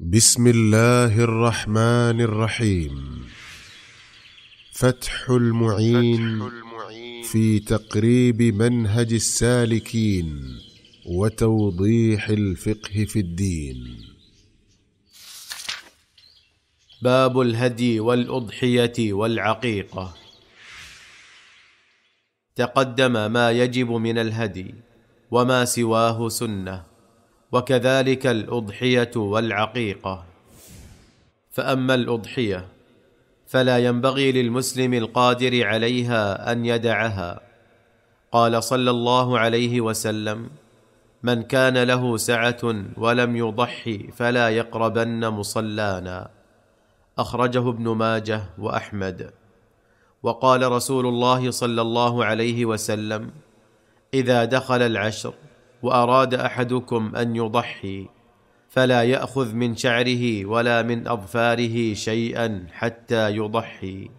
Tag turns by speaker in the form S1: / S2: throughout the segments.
S1: بسم الله الرحمن الرحيم فتح المعين, في تقريب منهج السالكين وتوضيح الفقه في الدين
S2: باب الهدي والاضحيه والعقيقه تقدم ما يجب من الهدي وما سواه سنه وكذلك الاضحيه والعقيقه فاما الاضحيه فلا ينبغي للمسلم القادر عليها ان يدعها قال صلى الله عليه وسلم من كان له سعه ولم يضحي فلا يقربن مصلانا اخرجه ابن ماجه واحمد وقال رسول الله صلى الله عليه وسلم اذا دخل العشر واراد احدكم ان يضحي فلا ياخذ من شعره ولا من اظفاره شيئا حتى يضحي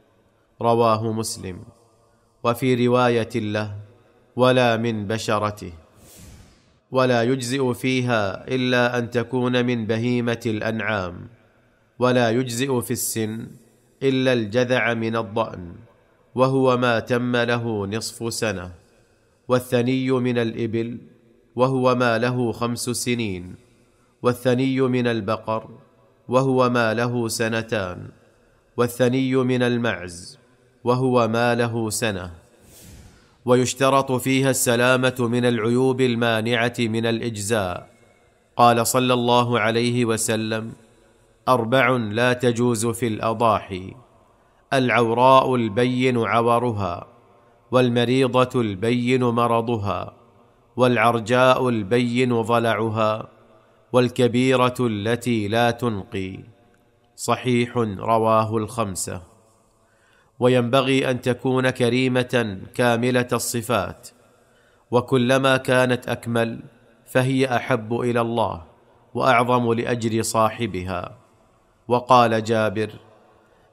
S2: رواه مسلم وفي روايه له ولا من بشرته ولا يجزئ فيها الا ان تكون من بهيمه الانعام ولا يجزئ في السن الا الجذع من الضأن وهو ما تم له نصف سنه والثني من الابل وهو ما له خمس سنين والثني من البقر وهو ما له سنتان والثني من المعز وهو ما له سنه ويشترط فيها السلامه من العيوب المانعه من الاجزاء قال صلى الله عليه وسلم اربع لا تجوز في الاضاحي العوراء البين عورها والمريضه البين مرضها والعرجاء البين ضلعها والكبيره التي لا تنقي صحيح رواه الخمسه وينبغي ان تكون كريمه كامله الصفات وكلما كانت اكمل فهي احب الى الله واعظم لاجر صاحبها وقال جابر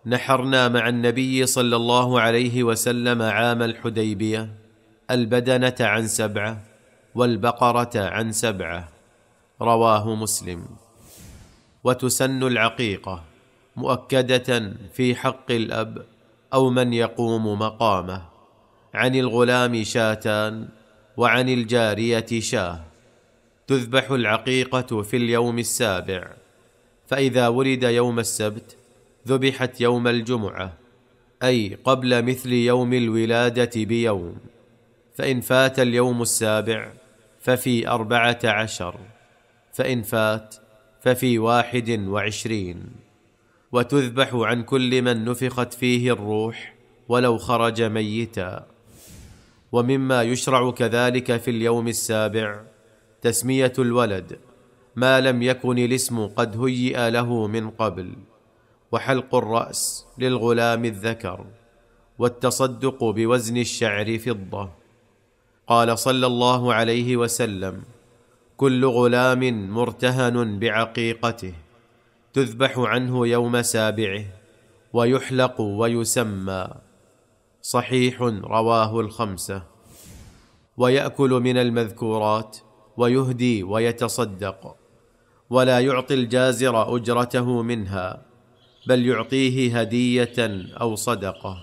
S2: نحرنا مع النبي صلى الله عليه وسلم عام الحديبيه البدنه عن سبعه والبقره عن سبعه رواه مسلم وتسن العقيقه مؤكده في حق الاب او من يقوم مقامه عن الغلام شاتان وعن الجاريه شاه تذبح العقيقه في اليوم السابع فاذا ولد يوم السبت ذبحت يوم الجمعه اي قبل مثل يوم الولاده بيوم فان فات اليوم السابع ففي أربعة عشر فإن فات ففي واحد وعشرين وتذبح عن كل من نفخت فيه الروح ولو خرج ميتا ومما يشرع كذلك في اليوم السابع تسميه الولد ما لم يكن الاسم قد هيئ له من قبل وحلق الراس للغلام الذكر والتصدق بوزن الشعر فضه قال صلى الله عليه وسلم كل غلام مرتهن بعقيقته تذبح عنه يوم سابعه ويحلق ويسمى صحيح رواه الخمسه وياكل من المذكورات ويهدي ويتصدق ولا يعطي الجازر اجرته منها بل يعطيه هديه او صدقه